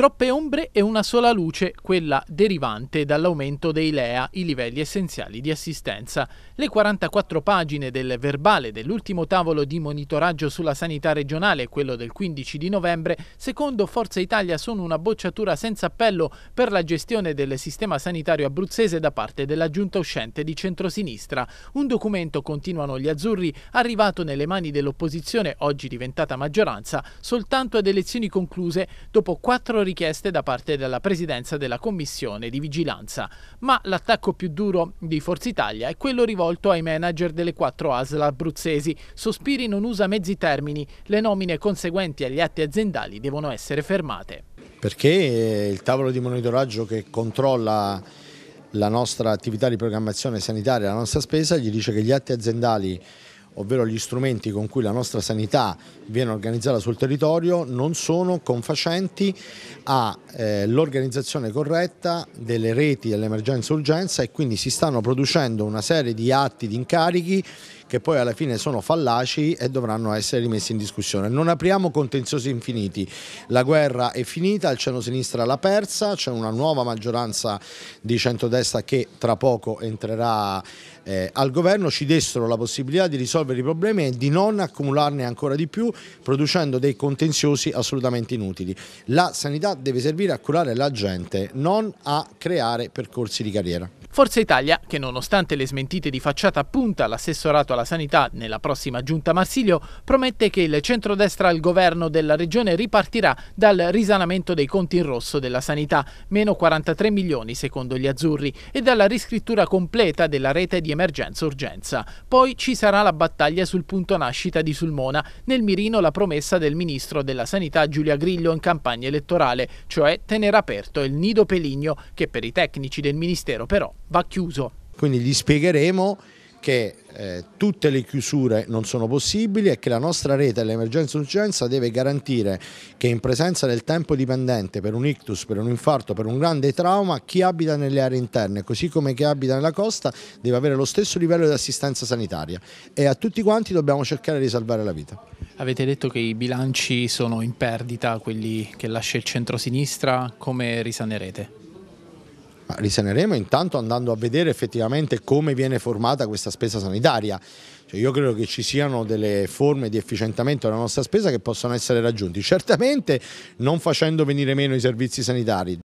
Troppe ombre e una sola luce, quella derivante dall'aumento dei LEA, i livelli essenziali di assistenza. Le 44 pagine del verbale dell'ultimo tavolo di monitoraggio sulla sanità regionale, quello del 15 di novembre, secondo Forza Italia sono una bocciatura senza appello per la gestione del sistema sanitario abruzzese da parte della giunta uscente di centrosinistra. Un documento, continuano gli azzurri, arrivato nelle mani dell'opposizione, oggi diventata maggioranza, soltanto ad elezioni concluse, dopo quattro richieste da parte della presidenza della commissione di vigilanza, ma l'attacco più duro di Forza Italia è quello rivolto ai manager delle quattro ASL abruzzesi. Sospiri non usa mezzi termini, le nomine conseguenti agli atti aziendali devono essere fermate. Perché il tavolo di monitoraggio che controlla la nostra attività di programmazione sanitaria, la nostra spesa, gli dice che gli atti aziendali ovvero gli strumenti con cui la nostra sanità viene organizzata sul territorio, non sono confacenti all'organizzazione eh, corretta delle reti dell'emergenza-urgenza e quindi si stanno producendo una serie di atti, di incarichi che poi alla fine sono fallaci e dovranno essere rimessi in discussione. Non apriamo contenziosi infiniti, la guerra è finita, il centro-sinistra l'ha persa, c'è una nuova maggioranza di centrodestra che tra poco entrerà eh, al governo, ci dessero la possibilità di risolvere i problemi e di non accumularne ancora di più producendo dei contenziosi assolutamente inutili. La sanità deve servire a curare la gente, non a creare percorsi di carriera. Forza Italia, che nonostante le smentite di facciata punta all'assessorato alla sanità nella prossima giunta Marsilio, promette che il centrodestra al governo della regione ripartirà dal risanamento dei conti in rosso della sanità, meno 43 milioni secondo gli azzurri, e dalla riscrittura completa della rete di emergenza-urgenza. Poi ci sarà la battaglia sul punto nascita di Sulmona, nel mirino la promessa del ministro della sanità Giulia Grillo in campagna elettorale, cioè tenere aperto il nido peligno che per i tecnici del ministero però va chiuso. Quindi gli spiegheremo che eh, tutte le chiusure non sono possibili e che la nostra rete all'emergenza urgenza deve garantire che in presenza del tempo dipendente per un ictus, per un infarto, per un grande trauma, chi abita nelle aree interne, così come chi abita nella costa, deve avere lo stesso livello di assistenza sanitaria e a tutti quanti dobbiamo cercare di salvare la vita. Avete detto che i bilanci sono in perdita, quelli che lascia il centro-sinistra, come risanerete? Ma risaneremo intanto andando a vedere effettivamente come viene formata questa spesa sanitaria. Cioè io credo che ci siano delle forme di efficientamento della nostra spesa che possono essere raggiunti, certamente non facendo venire meno i servizi sanitari.